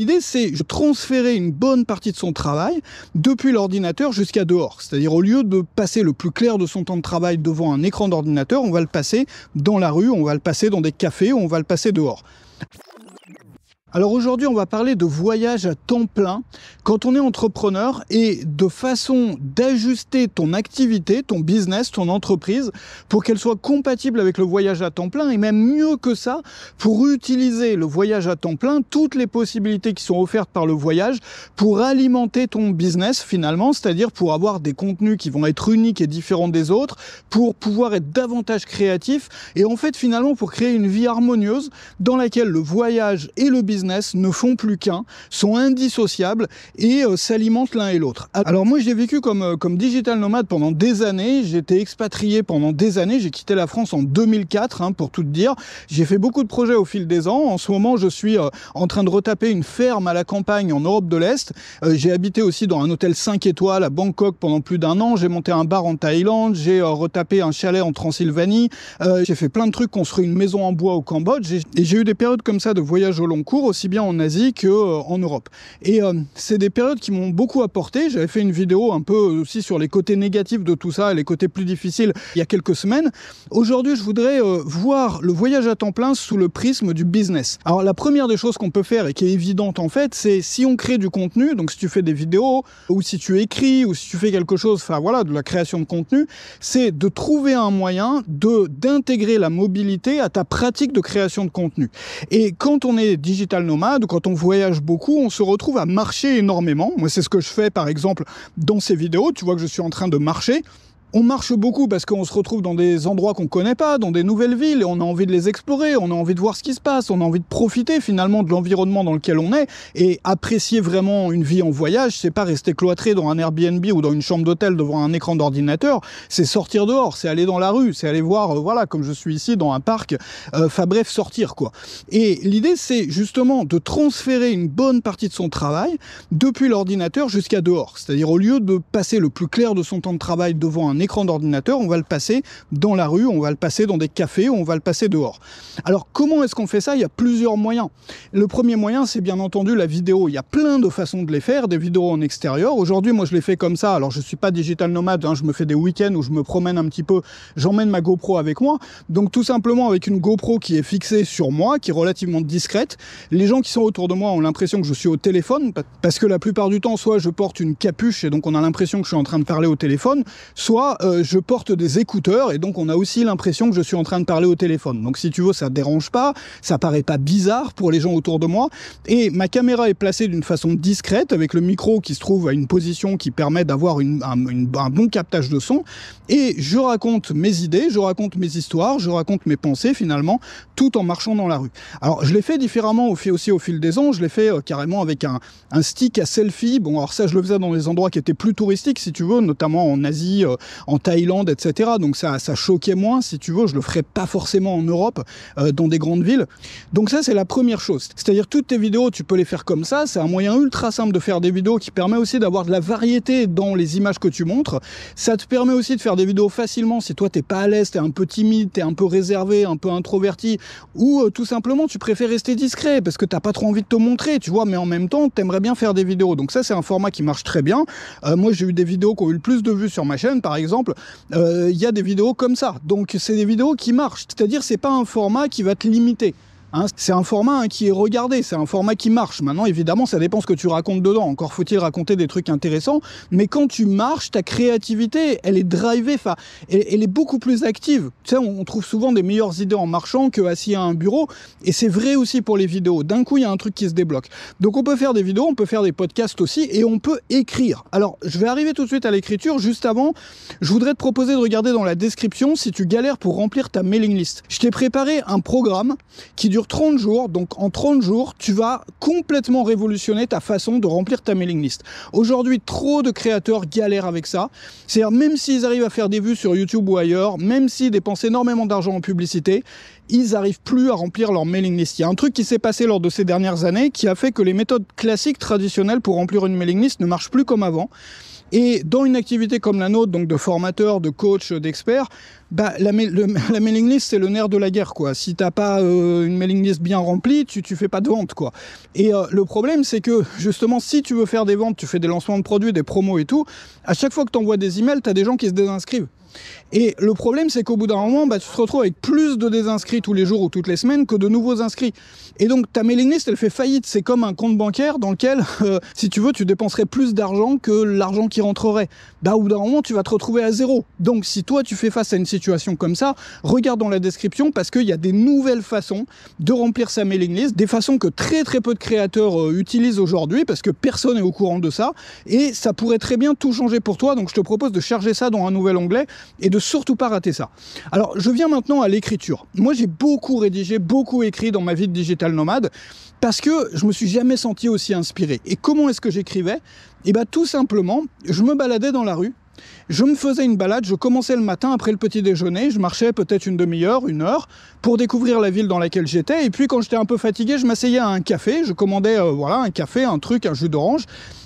L'idée, c'est de transférer une bonne partie de son travail depuis l'ordinateur jusqu'à dehors. C'est-à-dire, au lieu de passer le plus clair de son temps de travail devant un écran d'ordinateur, on va le passer dans la rue, on va le passer dans des cafés, on va le passer dehors. Alors aujourd'hui, on va parler de voyage à temps plein quand on est entrepreneur et de façon d'ajuster ton activité, ton business, ton entreprise pour qu'elle soit compatible avec le voyage à temps plein et même mieux que ça pour utiliser le voyage à temps plein, toutes les possibilités qui sont offertes par le voyage pour alimenter ton business finalement, c'est-à-dire pour avoir des contenus qui vont être uniques et différents des autres, pour pouvoir être davantage créatif et en fait finalement pour créer une vie harmonieuse dans laquelle le voyage et le business ne font plus qu'un, sont indissociables et euh, s'alimentent l'un et l'autre. Ah, Alors moi j'ai vécu comme, euh, comme digital nomade pendant des années, j'étais expatrié pendant des années, j'ai quitté la France en 2004 hein, pour tout dire. J'ai fait beaucoup de projets au fil des ans. En ce moment je suis euh, en train de retaper une ferme à la campagne en Europe de l'Est. j'ai habité aussi dans un hôtel 5 étoiles à Bangkok pendant plus d'un an. J'ai monté un bar en Thaïlande, j'ai retapé un chalet en Transylvanie, j'ai fait plein de trucs, construit une maison en bois au Cambodge et j'ai eu des périodes comme ça de voyage au long cours aussi bien en Asie qu'en euh, Europe. Et euh, c'est des périodes qui m'ont beaucoup apporté. J'avais fait une vidéo un peu aussi sur les côtés négatifs de tout ça, les côtés plus difficiles il y a quelques semaines. Aujourd'hui, je voudrais euh, voir le voyage à temps plein sous le prisme du business. Alors la première des choses qu'on peut faire et qui est évidente en fait, c'est si on crée du contenu, donc si tu fais des vidéos ou si tu écris ou si tu fais quelque chose, enfin voilà, de la création de contenu, c'est de trouver un moyen de d'intégrer la mobilité à ta pratique de création de contenu. Et quand on est digital nomade, quand on voyage beaucoup, on se retrouve à marcher énormément. Moi, c'est ce que je fais, par exemple, dans ces vidéos. Tu vois que je suis en train de marcher on marche beaucoup parce qu'on se retrouve dans des endroits qu'on connaît pas, dans des nouvelles villes, et on a envie de les explorer, on a envie de voir ce qui se passe, on a envie de profiter finalement de l'environnement dans lequel on est, et apprécier vraiment une vie en voyage, c'est pas rester cloîtré dans un Airbnb ou dans une chambre d'hôtel devant un écran d'ordinateur, c'est sortir dehors, c'est aller dans la rue, c'est aller voir, euh, voilà, comme je suis ici dans un parc, euh, enfin bref, sortir quoi. Et l'idée c'est justement de transférer une bonne partie de son travail depuis l'ordinateur jusqu'à dehors, c'est-à-dire au lieu de passer le plus clair de son temps de travail devant un écran d'ordinateur, on va le passer dans la rue, on va le passer dans des cafés, on va le passer dehors. Alors comment est-ce qu'on fait ça Il y a plusieurs moyens. Le premier moyen, c'est bien entendu la vidéo. Il y a plein de façons de les faire, des vidéos en extérieur. Aujourd'hui, moi, je les fais comme ça. Alors, je ne suis pas digital nomade, hein. je me fais des week-ends où je me promène un petit peu. J'emmène ma GoPro avec moi. Donc, tout simplement, avec une GoPro qui est fixée sur moi, qui est relativement discrète, les gens qui sont autour de moi ont l'impression que je suis au téléphone, parce que la plupart du temps, soit je porte une capuche et donc on a l'impression que je suis en train de parler au téléphone, soit euh, je porte des écouteurs et donc on a aussi l'impression que je suis en train de parler au téléphone. Donc si tu veux, ça dérange pas, ça paraît pas bizarre pour les gens autour de moi. Et ma caméra est placée d'une façon discrète avec le micro qui se trouve à une position qui permet d'avoir une, un, bon captage de son. Et je raconte mes idées, je raconte mes histoires, je raconte mes pensées finalement, tout en marchant dans la rue. Alors je l'ai fait différemment aussi au fil des ans, je l'ai fait euh, carrément avec un, stick à selfie. Bon alors ça je le faisais dans des endroits qui étaient plus touristiques si tu veux, notamment en Asie, euh, en Thaïlande, etc. Donc ça, ça choquait moins, si tu veux. Je le ferais pas forcément en Europe, euh, dans des grandes villes. Donc ça, c'est la première chose. C'est-à-dire toutes tes vidéos, tu peux les faire comme ça. C'est un moyen ultra simple de faire des vidéos qui permet aussi d'avoir de la variété dans les images que tu montres. Ça te permet aussi de faire des vidéos facilement si toi t'es pas à l'aise, t'es un peu timide, t'es un peu réservé, un peu introverti, ou euh, tout simplement tu préfères rester discret parce que t'as pas trop envie de te montrer, tu vois. Mais en même temps, t'aimerais bien faire des vidéos. Donc ça, c'est un format qui marche très bien. Euh, moi, j'ai eu des vidéos qui ont eu le plus de vues sur ma chaîne, par exemple exemple, euh, il y a des vidéos comme ça. Donc c'est des vidéos qui marchent. C'est-à-dire c'est pas un format qui va te limiter. Hein, c'est un format hein, qui est regardé, c'est un format qui marche. Maintenant, évidemment, ça dépend ce que tu racontes dedans. Encore faut-il raconter des trucs intéressants. Mais quand tu marches, ta créativité, elle est drivée, enfin, elle, est beaucoup plus active. Tu sais, on, trouve souvent des meilleures idées en marchant que assis à un bureau. Et c'est vrai aussi pour les vidéos. D'un coup, il y a un truc qui se débloque. Donc, on peut faire des vidéos, on peut faire des podcasts aussi, et on peut écrire. Alors, je vais arriver tout de suite à l'écriture. Juste avant, je voudrais te proposer de regarder dans la description si tu galères pour remplir ta mailing list. Je t'ai préparé un programme qui dure 30 jours. Donc en 30 jours, tu vas complètement révolutionner ta façon de remplir ta mailing list. Aujourd'hui, trop de créateurs galèrent avec ça. C'est-à-dire même s'ils arrivent à faire des vues sur YouTube ou ailleurs, même s'ils dépensent énormément d'argent en publicité, ils n'arrivent plus à remplir leur mailing list. Il y a un truc qui s'est passé lors de ces dernières années qui a fait que les méthodes classiques traditionnelles pour remplir une mailing list ne marchent plus comme avant. Et dans une activité comme la nôtre, donc de formateur, de coach, d'expert, bah, la, mailing list, c'est le nerf de la guerre, quoi. Si t'as pas euh, une mailing list bien remplie, tu, tu fais pas de vente, quoi. Et euh, le problème, c'est que, justement, si tu veux faire des ventes, tu fais des lancements de produits, des promos et tout, à chaque fois que t'envoies des emails, t'as des gens qui se désinscrivent. Et le problème, c'est qu'au bout d'un moment, bah, tu te retrouves avec plus de désinscrits tous les jours ou toutes les semaines que de nouveaux inscrits. Et donc, ta mailing list, elle fait faillite. C'est comme un compte bancaire dans lequel, euh, si tu veux, tu dépenserais plus d'argent que l'argent qui rentrerait. Bah, au bout d'un moment, tu vas te retrouver à zéro. Donc, si toi, tu fais face à une situation situation comme ça, dans la description parce qu'il y a des nouvelles façons de remplir sa mailing list, des façons que très très peu de créateurs euh, utilisent aujourd'hui parce que personne n'est au courant de ça et ça pourrait très bien tout changer pour toi. Donc je te propose de charger ça dans un nouvel onglet et de surtout pas rater ça. Alors je viens maintenant à l'écriture. Moi j'ai beaucoup rédigé, beaucoup écrit dans ma vie de digital nomade parce que je me suis jamais senti aussi inspiré. Et comment est-ce que j'écrivais Eh bah, tout simplement, je me baladais dans la rue je me faisais une balade, je commençais le matin après le petit déjeuner, je marchais peut-être une demi-heure, une heure, pour découvrir la ville dans laquelle j'étais. Et puis quand j'étais un peu fatigué, je m'asseyais à un café, je commandais euh, voilà un café, un truc, un jus d'orange,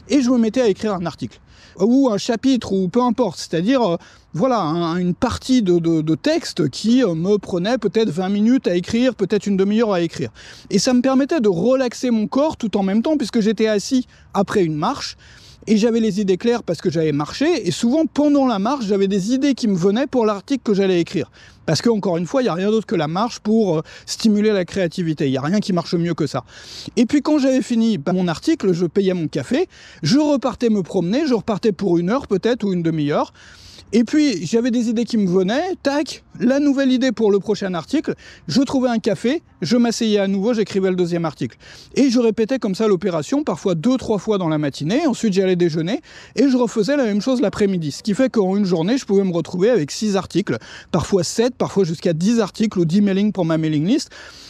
et je me mettais à écrire un article ou un chapitre ou peu importe, c'est-à-dire euh, voilà une partie de, texte qui euh, me prenait peut-être 20 minutes à écrire, peut-être une demi-heure à écrire. Et ça me permettait de relaxer mon corps tout en même temps puisque j'étais assis après une marche et j'avais les idées claires parce que j'avais marché, et souvent pendant la marche, j'avais des idées qui me venaient pour l'article que j'allais écrire. Parce que, encore une fois, il n'y a rien d'autre que la marche pour euh, stimuler la créativité. Il n'y a rien qui marche mieux que ça. Et puis, quand j'avais fini bah, mon article, je payais mon café, je repartais me promener, je repartais pour une heure peut-être ou une demi-heure. Et puis, j'avais des idées qui me venaient, tac, la nouvelle idée pour le prochain article, je trouvais un café, je m'asseyais à nouveau, j'écrivais le deuxième article. Et je répétais comme ça l'opération, parfois deux, trois fois dans la matinée, ensuite j'allais déjeuner, et je refaisais la même chose l'après-midi. Ce qui fait qu'en une journée, je pouvais me retrouver avec six articles, parfois sept, parfois jusqu'à dix articles ou dix mailing pour ma mailing list,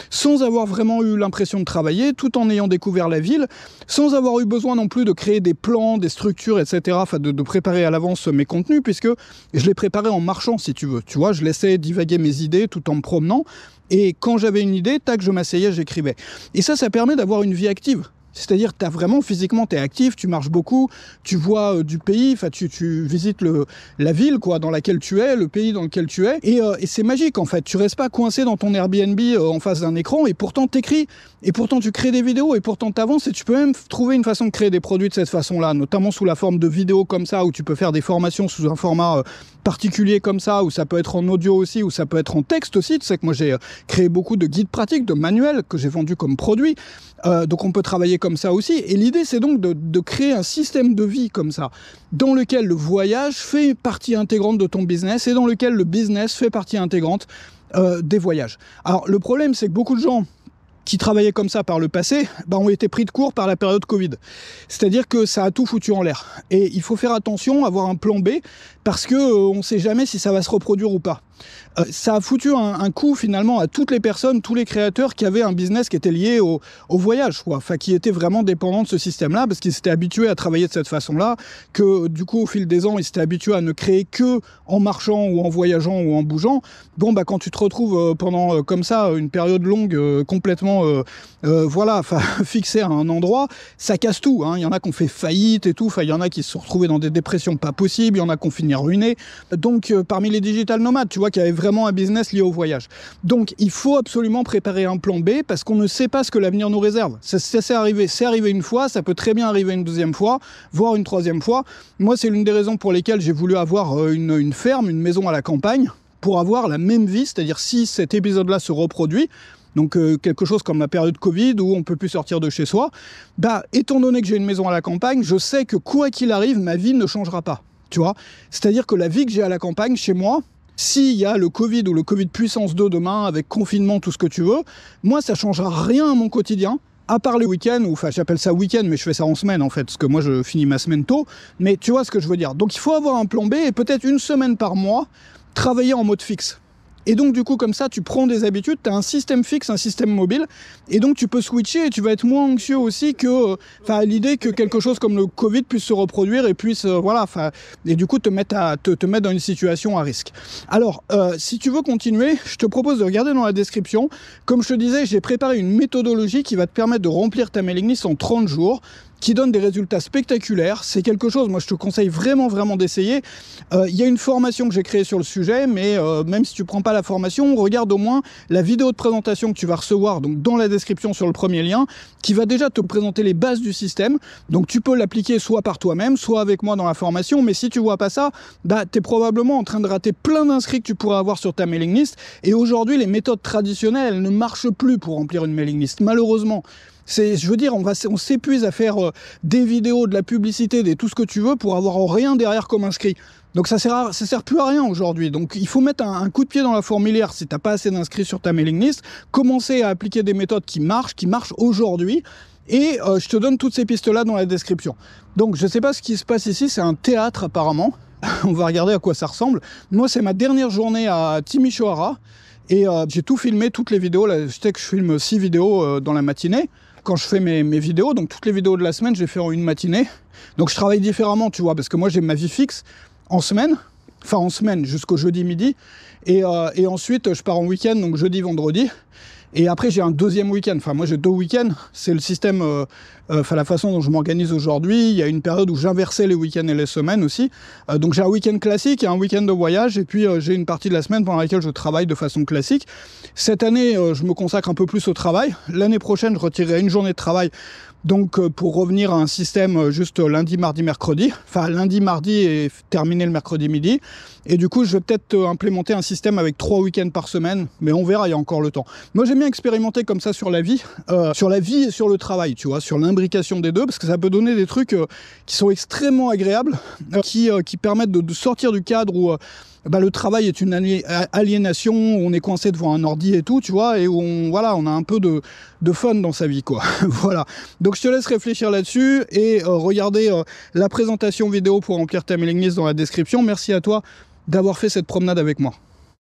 sans avoir vraiment eu l'impression de travailler, tout en ayant découvert la ville, sans avoir eu besoin non plus de créer des plans, des structures, etc., enfin de, de préparer à l'avance mes contenus, puisque je l'ai préparé en marchant, si tu veux. Tu vois, je laissais divaguer mes idées tout en me promenant. Et quand j'avais une idée, tac, je m'asseyais, j'écrivais. Et ça, ça permet d'avoir une vie active. C'est-à-dire, tu as vraiment physiquement, tu actif, tu marches beaucoup, tu vois euh, du pays, tu, tu visites le, la ville quoi, dans laquelle tu es, le pays dans lequel tu es, et, euh, c'est magique en fait. Tu restes pas coincé dans ton Airbnb euh, en face d'un écran, et pourtant t'écris, et pourtant tu crées des vidéos, et pourtant t'avances, et tu peux même trouver une façon de créer des produits de cette façon-là, notamment sous la forme de vidéos comme ça, où tu peux faire des formations sous un format particulier comme ça, ou ça peut être en audio aussi, ou ça peut être en texte aussi. Tu sais que moi j'ai euh, créé beaucoup de guides pratiques, de manuels que j'ai vendus comme produits. Euh, donc on peut travailler comme ça aussi. Et l'idée c'est donc de, créer un système de vie comme ça, dans lequel le voyage fait partie intégrante de ton business et dans lequel le business fait partie intégrante euh, des voyages. Alors le problème c'est que beaucoup de gens qui travaillaient comme ça par le passé bah, ont été pris de court par la période Covid. C'est-à-dire que ça a tout foutu en l'air. Et il faut faire attention, avoir un plan B, parce que euh, on ne sait jamais si ça va se reproduire ou pas. Euh, ça a foutu un, coup finalement à toutes les personnes, tous les créateurs qui avaient un business qui était lié au, voyage, quoi. Enfin, qui étaient vraiment dépendants de ce système-là, parce qu'ils s'étaient habitués à travailler de cette façon-là, que du coup, au fil des ans, ils s'étaient habitués à ne créer que en marchant ou en voyageant ou en bougeant. Bon, bah, quand tu te retrouves euh, pendant euh, comme ça une période longue complètement, voilà, fixée à un endroit, ça casse tout. Hein. Il y en a qui ont fait faillite et tout. il y en a qui se sont retrouvés dans des dépressions pas possibles. Il y en a qui ont fini ruinés. Donc, parmi les digital nomades, tu vois qu'il y avait vraiment un business lié au voyage. Donc il faut absolument préparer un plan B parce qu'on ne sait pas ce que l'avenir nous réserve. Ça, s'est c'est arrivé, c'est arrivé une fois, ça peut très bien arriver une deuxième fois, voire une troisième fois. Moi, c'est l'une des raisons pour lesquelles j'ai voulu avoir euh, une, ferme, une maison à la campagne pour avoir la même vie, c'est-à-dire si cet épisode-là se reproduit, donc euh, quelque chose comme la période Covid où on peut plus sortir de chez soi, bah étant donné que j'ai une maison à la campagne, je sais que quoi qu'il arrive, ma vie ne changera pas. Tu vois, c'est-à-dire que la vie que j'ai à la campagne chez moi, s'il y a le Covid ou le Covid puissance 2 demain, avec confinement, tout ce que tu veux, moi, ça changera rien à mon quotidien, à part les week-ends, ou enfin, j'appelle ça week-end, mais je fais ça en semaine, en fait, parce que moi, je finis ma semaine tôt. Mais tu vois ce que je veux dire. Donc, il faut avoir un plan B et peut-être une semaine par mois, travailler en mode fixe. Et donc, du coup, comme ça, tu prends des habitudes, tu as un système fixe, un système mobile, et donc tu peux switcher et tu vas être moins anxieux aussi que, euh, enfin, l'idée que quelque chose comme le Covid puisse se reproduire et puisse, euh, voilà, enfin, et du coup, te mettre, à, te, mettre dans une situation à risque. Alors, euh, si tu veux continuer, je te propose de regarder dans la description. Comme je te disais, j'ai préparé une méthodologie qui va te permettre de remplir ta mailing en 30 jours qui donne des résultats spectaculaires. C'est quelque chose, moi je te conseille vraiment vraiment d'essayer. Euh, il y a une formation que j'ai créée sur le sujet, mais euh, même si tu prends pas la formation, regarde au moins la vidéo de présentation que tu vas recevoir donc dans la description sur le premier lien, qui va déjà te présenter les bases du système. Donc tu peux l'appliquer soit par toi-même, soit avec moi dans la formation, mais si tu vois pas ça, bah, tu es probablement en train de rater plein d'inscrits que tu pourrais avoir sur ta mailing list. Et aujourd'hui, les méthodes traditionnelles, ne marchent plus pour remplir une mailing list, malheureusement je veux dire, on va, on s'épuise à faire euh, des vidéos, de la publicité, des tout ce que tu veux pour avoir rien derrière comme inscrit. Donc ça sert, sert plus à rien aujourd'hui. Donc il faut mettre un, coup de pied dans la fourmilière si t'as pas assez d'inscrits sur ta mailing list. Commencer à appliquer des méthodes qui marchent, qui marchent aujourd'hui. Et euh, je te donne toutes ces pistes-là dans la description. Donc je sais pas ce qui se passe ici, c'est un théâtre apparemment. on va regarder à quoi ça ressemble. Moi c'est ma dernière journée à Timisoara. Et euh, j'ai tout filmé, toutes les vidéos. je sais que je filme 6 vidéos dans la matinée quand je fais mes, vidéos, donc toutes les vidéos de la semaine, je les fais en une matinée. Donc je travaille différemment, tu vois, parce que moi j'ai ma vie fixe en semaine enfin en semaine jusqu'au jeudi midi. Et, euh, et, ensuite, je pars en week-end, donc jeudi, vendredi. Et après, j'ai un deuxième week-end. Enfin, moi, j'ai deux week-ends. C'est le système, euh, euh, enfin, la façon dont je m'organise aujourd'hui. Il y a une période où j'inversais les week-ends et les semaines aussi. donc, j'ai un week-end classique et un week-end de voyage. Et puis, j'ai une partie de la semaine pendant laquelle je travaille de façon classique. Cette année, je me consacre un peu plus au travail. L'année prochaine, je retirerai une journée de travail donc euh, pour revenir à un système euh, juste lundi, mardi, mercredi, enfin lundi, mardi et terminer le mercredi midi. Et du coup, je vais peut-être euh, implémenter un système avec trois week-ends par semaine, mais on verra, il y a encore le temps. Moi, j'aime bien expérimenter comme ça sur la vie, sur la vie et sur le travail, tu vois, sur l'imbrication des deux, parce que ça peut donner des trucs qui sont extrêmement agréables, qui, permettent de, de, sortir du cadre où bah, le travail est une aliénation, on est coincé devant un ordi et tout, tu vois, et où on, voilà, on a un peu de, de fun dans sa vie, quoi. voilà. Donc je te laisse réfléchir là-dessus et euh, regarder euh, la présentation vidéo pour remplir ta mailing dans la description. Merci à toi d'avoir fait cette promenade avec moi.